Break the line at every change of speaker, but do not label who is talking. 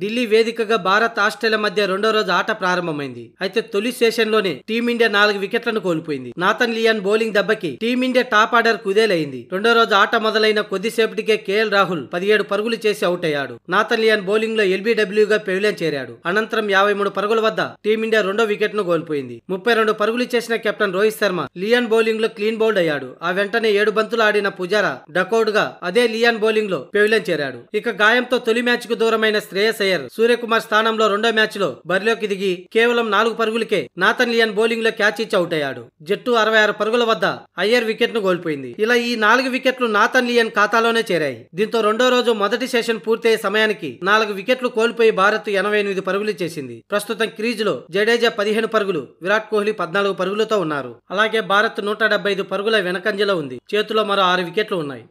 ఢిల్లీ వేదికగా భారత్ ఆస్ట్రేలియా మధ్య రెండో రోజు ఆట ప్రారంభమైంది అయితే తొలి లోనే టీమిండియా నాలుగు వికెట్లను కోల్పోయింది నాథన్ లియాన్ బౌలింగ్ దెబ్బకి టీమిండియా టాప్ ఆర్డర్ కుదేలైంది రెండో రోజు ఆట మొదలైన కొద్దిసేపటికే కేఎల్ రాహుల్ పదిహేడు పరుగులు చేసి అవుట్ అయ్యాడు నాథన్ లియాన్ బౌలింగ్ లో ఎల్బీడబ్ల్యూగా పెవిలియన్ చేరాడు అనంతరం యాభై మూడు పరుగుల వద్ద టీమిండియా రెండో వికెట్ ను కోల్పోయింది ముప్పై రెండు పరుగులు చేసిన captain Rohit Sharma Lyon bowling లో క్లీన్ బౌల్డ్ అయ్యాడు ఆ వెంటనే ఏడు బంతులు ఆడిన పుజారా డకౌట్ గా అదే లియాన్ బౌలింగ్ లో పెవిలియన్ చేరాడు ఇక గాయంతో తొలి మ్యాచ్ కు దూరమైన శ్రేయస్ ప్లేయర్ సూర్యకుమార్ స్థానంలో రెండో మ్యాచ్లో బరిలోకి దిగి కేవలం నాలుగు పరుగులకే నాథన్ లియన్ బౌలింగ్ లో క్యాచ్ ఇచ్చి అవుట్ అయ్యాడు జట్టు అరవై ఆరు పరుగుల వద్ద అయ్యర్ వికెట్ ను కోల్పోయింది ఇలా ఈ నాలుగు వికెట్లు నాథన్ లియన్ ఖాతాలోనే చేరాయి దీంతో రెండో రోజు మొదటి సెషన్ పూర్తయ్యే సమయానికి నాలుగు వికెట్లు కోల్పోయి భారత్ ఎనభై ఎనిమిది పరుగులు చేసింది ప్రస్తుతం క్రీజ్ లో జడేజా పదిహేను పరుగులు విరాట్ కోహ్లీ పద్నాలుగు పరుగులతో ఉన్నారు అలాగే భారత్ నూట డెబ్బై ఐదు పరుగుల వెనకంజలో ఉంది చేతిలో మరో ఆరు వికెట్లు ఉన్నాయి